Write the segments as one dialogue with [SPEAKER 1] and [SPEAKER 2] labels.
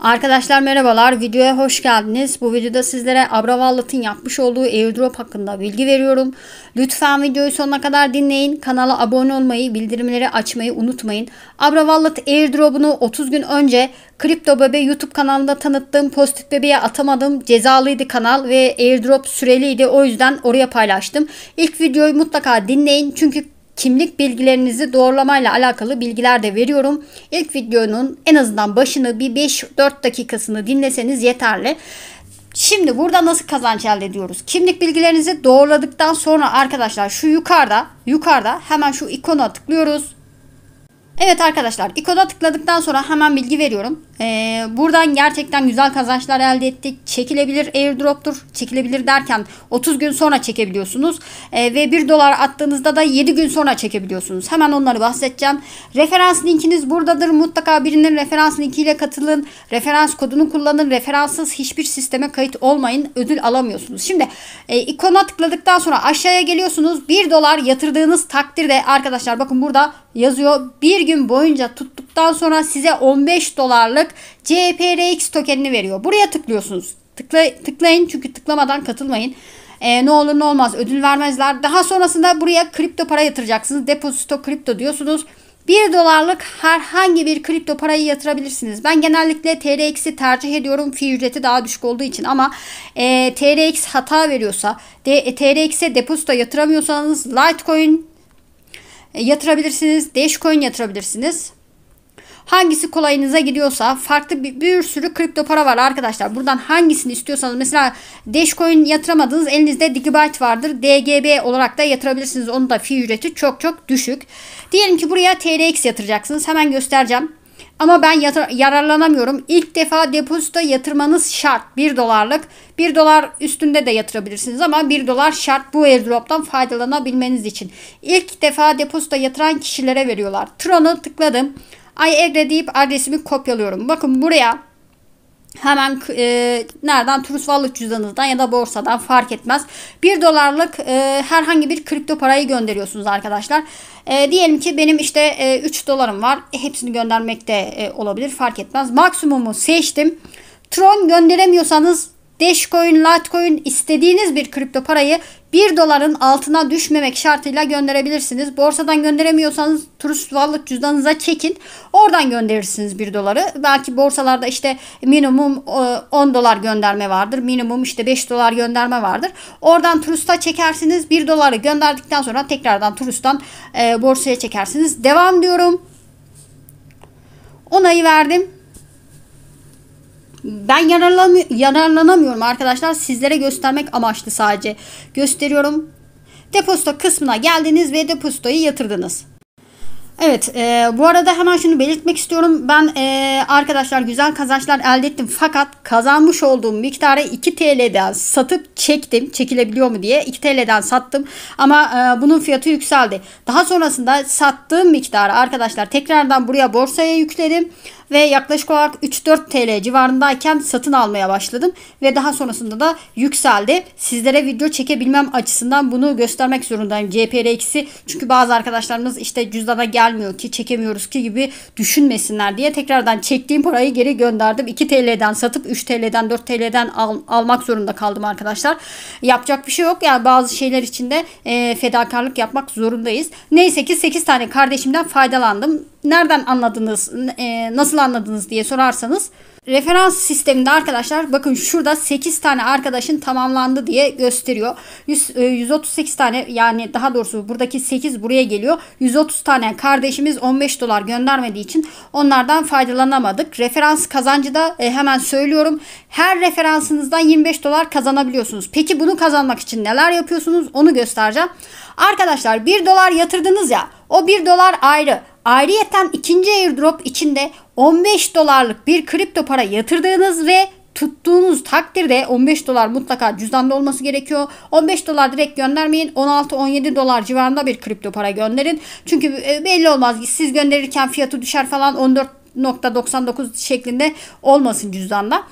[SPEAKER 1] Arkadaşlar merhabalar videoya hoş geldiniz. Bu videoda sizlere Abravallat'ın yapmış olduğu airdrop hakkında bilgi veriyorum. Lütfen videoyu sonuna kadar dinleyin. Kanala abone olmayı, bildirimleri açmayı unutmayın. Abravallat airdrop'unu 30 gün önce Kripto Bebe YouTube kanalında tanıttığım Pozitif Bebe'ye atamadım. Cezalıydı kanal ve airdrop süreliydi. O yüzden oraya paylaştım. İlk videoyu mutlaka dinleyin. Çünkü kimlik bilgilerinizi doğrulamayla alakalı bilgiler de veriyorum. İlk videonun en azından başını bir 5-4 dakikasını dinleseniz yeterli. Şimdi burada nasıl kazanç elde ediyoruz? Kimlik bilgilerinizi doğruladıktan sonra arkadaşlar şu yukarıda, yukarıda hemen şu ikona tıklıyoruz. Evet arkadaşlar ikona tıkladıktan sonra hemen bilgi veriyorum. Ee, buradan gerçekten güzel kazançlar elde ettik. Çekilebilir airdrop'tur. Çekilebilir derken 30 gün sonra çekebiliyorsunuz. Ee, ve 1 dolar attığınızda da 7 gün sonra çekebiliyorsunuz. Hemen onları bahsedeceğim. Referans linkiniz buradadır. Mutlaka birinin referans linkiyle katılın. Referans kodunu kullanın. Referanssız hiçbir sisteme kayıt olmayın. Ödül alamıyorsunuz. Şimdi e, ikona tıkladıktan sonra aşağıya geliyorsunuz. 1 dolar yatırdığınız takdirde arkadaşlar bakın burada yazıyor. Bir gün boyunca tuttuktan sonra size 15 dolarlık olarak CPRX tokenini veriyor. Buraya tıklıyorsunuz. Tıkla, tıklayın çünkü tıklamadan katılmayın. Ee, ne olur ne olmaz ödül vermezler. Daha sonrasında buraya kripto para yatıracaksınız. Depozito kripto diyorsunuz. 1 dolarlık herhangi bir kripto parayı yatırabilirsiniz. Ben genellikle TRX'i tercih ediyorum. Fi ücreti daha düşük olduğu için ama e, TRX hata veriyorsa, de, e, TRX'e depozito yatıramıyorsanız Litecoin e, yatırabilirsiniz, Dashcoin yatırabilirsiniz. Hangisi kolayınıza gidiyorsa farklı bir, bir sürü kripto para var arkadaşlar. Buradan hangisini istiyorsanız mesela Dashcoin yatıramadığınız elinizde Digibyte vardır. DGB olarak da yatırabilirsiniz. Onun da fee ücreti çok çok düşük. Diyelim ki buraya TRX yatıracaksınız. Hemen göstereceğim. Ama ben yatır, yararlanamıyorum. İlk defa depozito yatırmanız şart. 1 dolarlık. 1 dolar üstünde de yatırabilirsiniz ama 1 dolar şart bu airdrop'tan faydalanabilmeniz için. İlk defa depozito yatıran kişilere veriyorlar. Tron'u tıkladım ay egre deyip adresimi kopyalıyorum. Bakın buraya hemen e, nereden Trustwallet cüzdanınızdan ya da borsadan fark etmez. 1 dolarlık e, herhangi bir kripto parayı gönderiyorsunuz arkadaşlar. E, diyelim ki benim işte e, 3 dolarım var. E, hepsini göndermekte e, olabilir fark etmez. Maksimumu seçtim. Tron gönderemiyorsanız Dashcoin, Litecoin istediğiniz bir kripto parayı 1 doların altına düşmemek şartıyla gönderebilirsiniz. Borsadan gönderemiyorsanız Trust Wallet cüzdanınıza çekin. Oradan gönderirsiniz 1 doları. Belki borsalarda işte minimum 10 e, dolar gönderme vardır. Minimum işte 5 dolar gönderme vardır. Oradan Trust'a çekersiniz. 1 doları gönderdikten sonra tekrardan Trust'tan e, borsaya çekersiniz. Devam diyorum. Onayı verdim ben yararlanamıyorum arkadaşlar. Sizlere göstermek amaçlı sadece gösteriyorum. Deposto kısmına geldiniz ve depostoyu yatırdınız. Evet e, bu arada hemen şunu belirtmek istiyorum. Ben e, arkadaşlar güzel kazançlar elde ettim fakat kazanmış olduğum miktarı 2 TL'den satıp çektim. Çekilebiliyor mu diye 2 TL'den sattım ama e, bunun fiyatı yükseldi. Daha sonrasında sattığım miktarı arkadaşlar tekrardan buraya borsaya yükledim ve yaklaşık olarak 3-4 TL civarındayken satın almaya başladım ve daha sonrasında da yükseldi. Sizlere video çekebilmem açısından bunu göstermek zorundayım. CPRX'i çünkü bazı arkadaşlarımız işte cüzdana gelmiyor ki çekemiyoruz ki gibi düşünmesinler diye tekrardan çektiğim parayı geri gönderdim. 2 TL'den satıp 3 TL'den 4 TL'den al, almak zorunda kaldım arkadaşlar. Yapacak bir şey yok. Yani bazı şeyler için de e, fedakarlık yapmak zorundayız. Neyse ki 8 tane kardeşimden faydalandım. Nereden anladınız? E, nasıl nasıl anladınız diye sorarsanız referans sisteminde arkadaşlar bakın şurada 8 tane arkadaşın tamamlandı diye gösteriyor. 100, 138 e, tane yani daha doğrusu buradaki 8 buraya geliyor. 130 tane kardeşimiz 15 dolar göndermediği için onlardan faydalanamadık. Referans kazancı da e, hemen söylüyorum. Her referansınızdan 25 dolar kazanabiliyorsunuz. Peki bunu kazanmak için neler yapıyorsunuz onu göstereceğim. Arkadaşlar 1 dolar yatırdınız ya o 1 dolar ayrı. Ayrıyeten ikinci airdrop içinde 15 dolarlık bir kripto para yatırdığınız ve tuttuğunuz takdirde 15 dolar mutlaka cüzdanda olması gerekiyor. 15 dolar direkt göndermeyin. 16-17 dolar civarında bir kripto para gönderin. Çünkü e, belli olmaz. Siz gönderirken fiyatı düşer falan 14.99 şeklinde olmasın cüzdanda.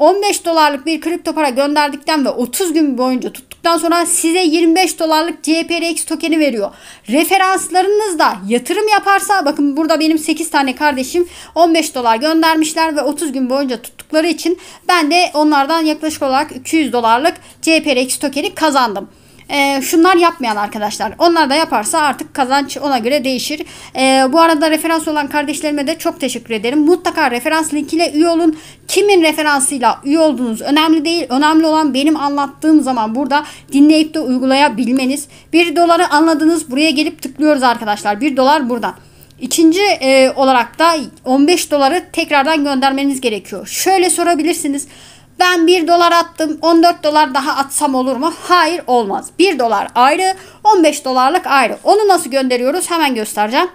[SPEAKER 1] 15 dolarlık bir kripto para gönderdikten ve 30 gün boyunca tuttuktan sonra size 25 dolarlık CPRX tokeni veriyor. Referanslarınızda yatırım yaparsa bakın burada benim 8 tane kardeşim 15 dolar göndermişler ve 30 gün boyunca tuttukları için ben de onlardan yaklaşık olarak 200 dolarlık CPRX tokeni kazandım e, şunlar yapmayan arkadaşlar. Onlar da yaparsa artık kazanç ona göre değişir. E, bu arada referans olan kardeşlerime de çok teşekkür ederim. Mutlaka referans linkiyle üye olun. Kimin referansıyla üye olduğunuz önemli değil. Önemli olan benim anlattığım zaman burada dinleyip de uygulayabilmeniz. 1 doları anladınız. Buraya gelip tıklıyoruz arkadaşlar. 1 dolar buradan. İkinci e, olarak da 15 doları tekrardan göndermeniz gerekiyor. Şöyle sorabilirsiniz ben 1 dolar attım 14 dolar daha atsam olur mu? Hayır olmaz. 1 dolar ayrı 15 dolarlık ayrı. Onu nasıl gönderiyoruz hemen göstereceğim.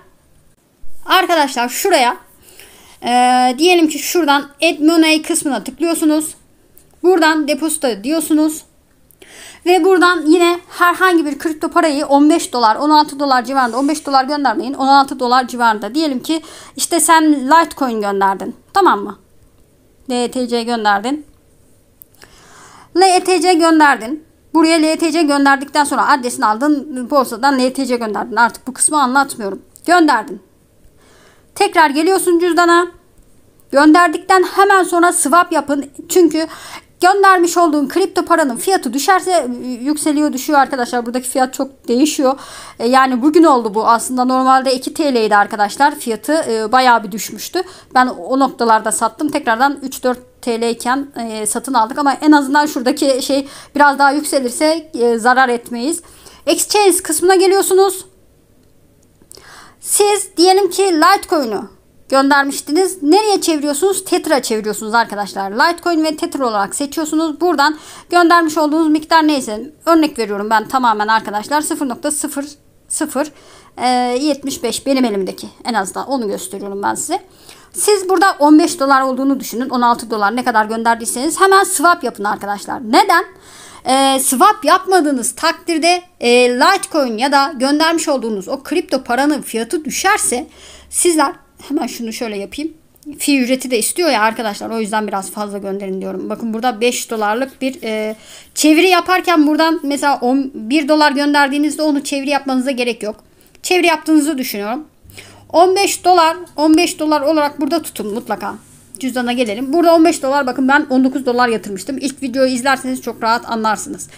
[SPEAKER 1] Arkadaşlar şuraya e, diyelim ki şuradan add money kısmına tıklıyorsunuz. Buradan depozito diyorsunuz. Ve buradan yine herhangi bir kripto parayı 15 dolar, 16 dolar civarında, 15 dolar göndermeyin. 16 dolar civarında. Diyelim ki işte sen Litecoin gönderdin. Tamam mı? DTC gönderdin. LTC e gönderdin. Buraya LTC e gönderdikten sonra adresini aldın. Borsadan LTC e gönderdin. Artık bu kısmı anlatmıyorum. Gönderdin. Tekrar geliyorsun cüzdana. Gönderdikten hemen sonra swap yapın. Çünkü göndermiş olduğun kripto paranın fiyatı düşerse e, yükseliyor düşüyor arkadaşlar. Buradaki fiyat çok değişiyor. E, yani bugün oldu bu. Aslında normalde 2 TL'ydi arkadaşlar. Fiyatı e, bayağı bir düşmüştü. Ben o noktalarda sattım. Tekrardan 3-4 TL iken e, satın aldık ama en azından şuradaki şey biraz daha yükselirse zarar etmeyiz. Exchange kısmına geliyorsunuz. Siz diyelim ki Litecoin'u göndermiştiniz. Nereye çeviriyorsunuz? Tetra çeviriyorsunuz arkadaşlar. Litecoin ve Tetra olarak seçiyorsunuz. Buradan göndermiş olduğunuz miktar neyse örnek veriyorum ben tamamen arkadaşlar 0.00 75 benim elimdeki en az da onu gösteriyorum ben size. Siz burada 15 dolar olduğunu düşünün. 16 dolar ne kadar gönderdiyseniz hemen swap yapın arkadaşlar. Neden? E, swap yapmadığınız takdirde e, Litecoin ya da göndermiş olduğunuz o kripto paranın fiyatı düşerse sizler Hemen şunu şöyle yapayım. Fi ücreti de istiyor ya arkadaşlar. O yüzden biraz fazla gönderin diyorum. Bakın burada 5 dolarlık bir e, çeviri yaparken buradan mesela 1 dolar gönderdiğinizde onu çeviri yapmanıza gerek yok. Çeviri yaptığınızı düşünüyorum. 15 dolar 15 dolar olarak burada tutun mutlaka. Cüzdana gelelim. Burada 15 dolar bakın ben 19 dolar yatırmıştım. İlk videoyu izlerseniz çok rahat anlarsınız.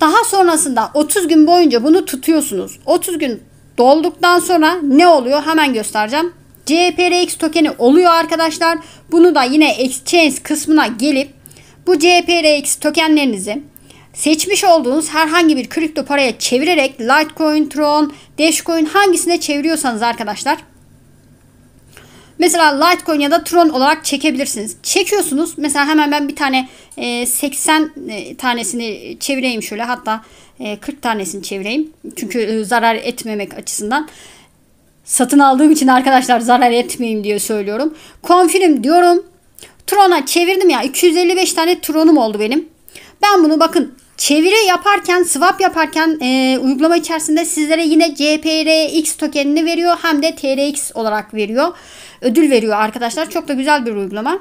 [SPEAKER 1] Daha sonrasında 30 gün boyunca bunu tutuyorsunuz. 30 gün dolduktan sonra ne oluyor hemen göstereceğim. CPRX tokeni oluyor arkadaşlar. Bunu da yine exchange kısmına gelip bu CPRX tokenlerinizi seçmiş olduğunuz herhangi bir kripto paraya çevirerek Litecoin, Tron, Dashcoin hangisine çeviriyorsanız arkadaşlar Mesela Litecoin ya da Tron olarak çekebilirsiniz. Çekiyorsunuz. Mesela hemen ben bir tane 80 e, e, tanesini çevireyim şöyle. Hatta 40 e, tanesini çevireyim. Çünkü zarar etmemek açısından. Satın aldığım için arkadaşlar zarar etmeyeyim diye söylüyorum. Confirm diyorum. Tron'a çevirdim ya. 255 tane Tron'um oldu benim. Ben bunu bakın çeviri yaparken swap yaparken e, uygulama içerisinde sizlere yine CPRX tokenini veriyor. Hem de TRX olarak veriyor. Ödül veriyor arkadaşlar. Çok da güzel bir uygulama.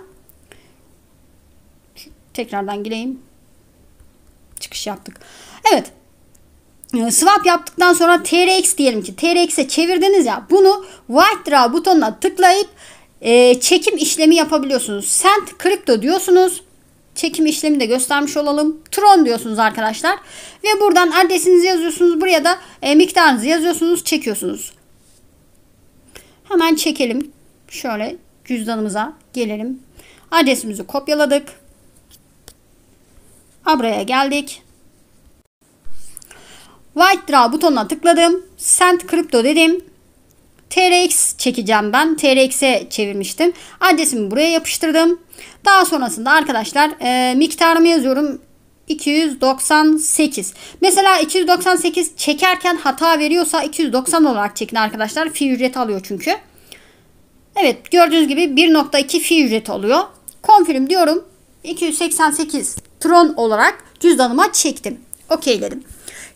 [SPEAKER 1] Tekrardan gireyim. Çıkış yaptık. Evet. Ee, swap yaptıktan sonra TRX diyelim ki TRX'e çevirdiniz ya bunu Withdraw butonuna tıklayıp e, çekim işlemi yapabiliyorsunuz. Send crypto diyorsunuz. Çekim işlemi de göstermiş olalım. Tron diyorsunuz arkadaşlar. Ve buradan adresinizi yazıyorsunuz. Buraya da e, miktarınızı yazıyorsunuz. Çekiyorsunuz. Hemen çekelim. Şöyle cüzdanımıza gelelim. Adresimizi kopyaladık. Abra'ya geldik. White Draw butonuna tıkladım. Send Crypto dedim. TRX çekeceğim ben. TRX'e çevirmiştim. Adresimi buraya yapıştırdım. Daha sonrasında arkadaşlar e, miktarımı yazıyorum. 298. Mesela 298 çekerken hata veriyorsa 290 olarak çekin arkadaşlar. Fi ücreti alıyor çünkü. Evet gördüğünüz gibi 1.2 fi ücreti alıyor. Confirm diyorum. 288 Tron olarak cüzdanıma çektim. Okeyledim.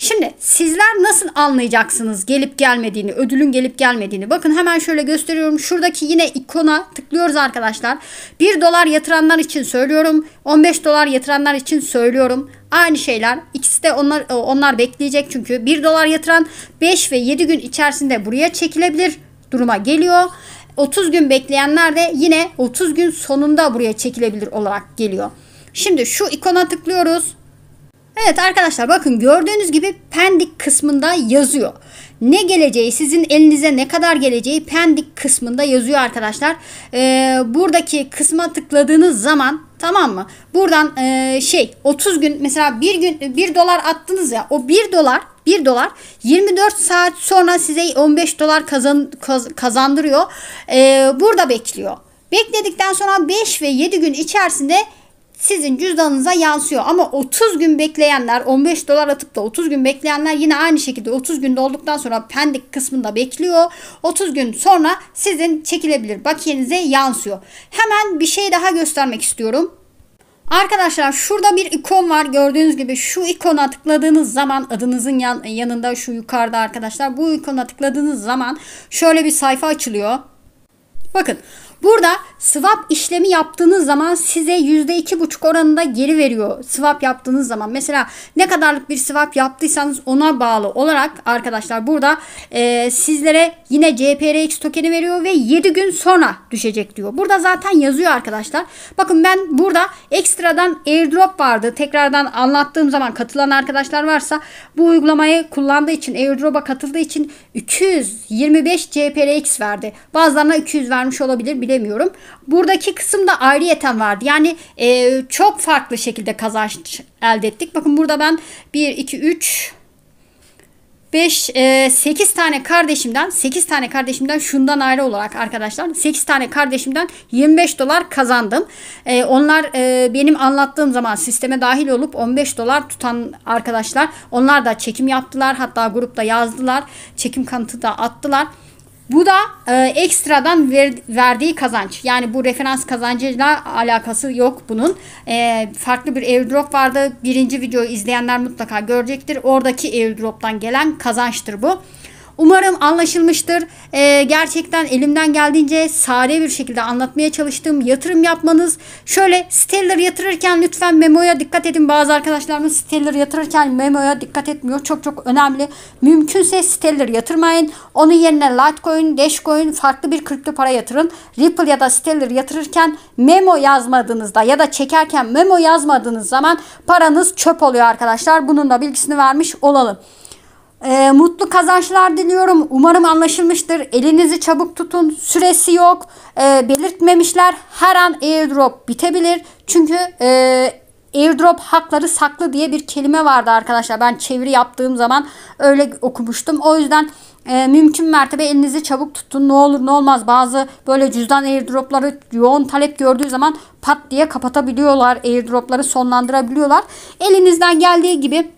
[SPEAKER 1] Şimdi sizler nasıl anlayacaksınız gelip gelmediğini, ödülün gelip gelmediğini? Bakın hemen şöyle gösteriyorum. Şuradaki yine ikona tıklıyoruz arkadaşlar. 1 dolar yatıranlar için söylüyorum. 15 dolar yatıranlar için söylüyorum. Aynı şeyler. İkisi de onlar e, onlar bekleyecek çünkü 1 dolar yatıran 5 ve 7 gün içerisinde buraya çekilebilir duruma geliyor. 30 gün bekleyenler de yine 30 gün sonunda buraya çekilebilir olarak geliyor. Şimdi şu ikona tıklıyoruz. Evet arkadaşlar bakın gördüğünüz gibi pendik kısmında yazıyor. Ne geleceği sizin elinize ne kadar geleceği pendik kısmında yazıyor arkadaşlar. Ee, buradaki kısma tıkladığınız zaman tamam mı? Buradan e, şey 30 gün mesela bir gün 1 dolar attınız ya o 1 dolar 1 dolar 24 saat sonra size 15 dolar kazan, kazandırıyor. Ee, burada bekliyor. Bekledikten sonra 5 ve 7 gün içerisinde sizin cüzdanınıza yansıyor. Ama 30 gün bekleyenler 15 dolar atıp da 30 gün bekleyenler yine aynı şekilde 30 gün dolduktan sonra pendik kısmında bekliyor. 30 gün sonra sizin çekilebilir bakiyenize yansıyor. Hemen bir şey daha göstermek istiyorum. Arkadaşlar şurada bir ikon var. Gördüğünüz gibi şu ikona tıkladığınız zaman adınızın yan, yanında şu yukarıda arkadaşlar bu ikona tıkladığınız zaman şöyle bir sayfa açılıyor. Bakın Burada swap işlemi yaptığınız zaman size %2,5 oranında geri veriyor. Swap yaptığınız zaman mesela ne kadarlık bir swap yaptıysanız ona bağlı olarak arkadaşlar burada e, sizlere yine CPRX tokeni veriyor ve 7 gün sonra düşecek diyor. Burada zaten yazıyor arkadaşlar. Bakın ben burada ekstradan airdrop vardı. Tekrardan anlattığım zaman katılan arkadaşlar varsa bu uygulamayı kullandığı için airdrop'a katıldığı için 225 CPRX verdi. Bazılarına 200 vermiş olabilir bilemiyorum. Buradaki kısım da ayrıyeten vardı. Yani e, çok farklı şekilde kazanç elde ettik. Bakın burada ben 1, 2, 3, 5 8 tane kardeşimden 8 tane kardeşimden şundan ayrı olarak arkadaşlar 8 tane kardeşimden 25 dolar kazandım. E, onlar e, benim anlattığım zaman sisteme dahil olup 15 dolar tutan arkadaşlar onlar da çekim yaptılar hatta grupta yazdılar. Çekim kanıtı da attılar. Bu da e, ekstradan ver, verdiği kazanç. Yani bu referans kazancıyla alakası yok bunun. E, farklı bir airdrop vardı. Birinci videoyu izleyenler mutlaka görecektir. Oradaki airdrop'tan gelen kazançtır bu. Umarım anlaşılmıştır. Ee, gerçekten elimden geldiğince sade bir şekilde anlatmaya çalıştığım yatırım yapmanız. Şöyle Stellar yatırırken lütfen memoya dikkat edin. Bazı arkadaşlarımız Stellar yatırırken memoya dikkat etmiyor. Çok çok önemli. Mümkünse Stellar yatırmayın. Onun yerine Litecoin, Dashcoin farklı bir kripto para yatırın. Ripple ya da Stellar yatırırken memo yazmadığınızda ya da çekerken memo yazmadığınız zaman paranız çöp oluyor arkadaşlar. Bunun da bilgisini vermiş olalım. E, mutlu kazançlar diliyorum. Umarım anlaşılmıştır. Elinizi çabuk tutun. Süresi yok. E, belirtmemişler. Her an airdrop bitebilir. Çünkü e, airdrop hakları saklı diye bir kelime vardı arkadaşlar. Ben çeviri yaptığım zaman öyle okumuştum. O yüzden e, mümkün mertebe elinizi çabuk tutun. Ne olur ne olmaz bazı böyle cüzdan airdropları yoğun talep gördüğü zaman pat diye kapatabiliyorlar. Airdropları sonlandırabiliyorlar. Elinizden geldiği gibi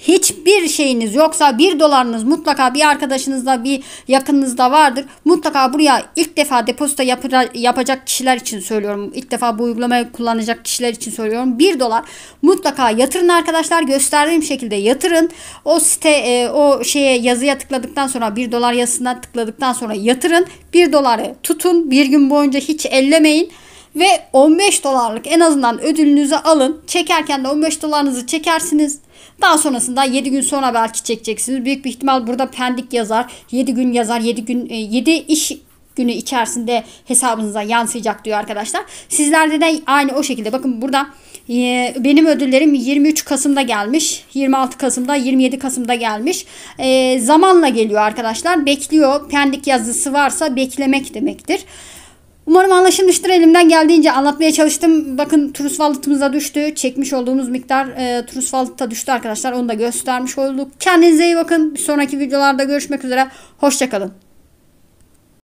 [SPEAKER 1] hiçbir şeyiniz yoksa bir dolarınız mutlaka bir arkadaşınızda bir yakınınızda vardır. Mutlaka buraya ilk defa depozito yapıra, yapacak kişiler için söylüyorum. İlk defa bu uygulamayı kullanacak kişiler için söylüyorum. bir dolar mutlaka yatırın arkadaşlar. Gösterdiğim şekilde yatırın. O site e, o şeye yazıya tıkladıktan sonra bir dolar yazısına tıkladıktan sonra yatırın. bir doları tutun. Bir gün boyunca hiç ellemeyin ve 15 dolarlık en azından ödülünüzü alın. Çekerken de 15 dolarınızı çekersiniz. Daha sonrasında 7 gün sonra belki çekeceksiniz. Büyük bir ihtimal burada pendik yazar. 7 gün yazar. 7 gün 7 e, iş günü içerisinde hesabınıza yansıyacak diyor arkadaşlar. Sizlerde de aynı o şekilde bakın burada e, benim ödüllerim 23 Kasım'da gelmiş. 26 Kasım'da 27 Kasım'da gelmiş. E, zamanla geliyor arkadaşlar. Bekliyor. Pendik yazısı varsa beklemek demektir. Umarım anlaşılmıştır. Elimden geldiğince anlatmaya çalıştım. Bakın trusvaltımıza düştü. Çekmiş olduğumuz miktar e, trusvalta düştü arkadaşlar. Onu da göstermiş olduk. Kendinize iyi bakın. Bir sonraki videolarda görüşmek üzere. Hoşçakalın.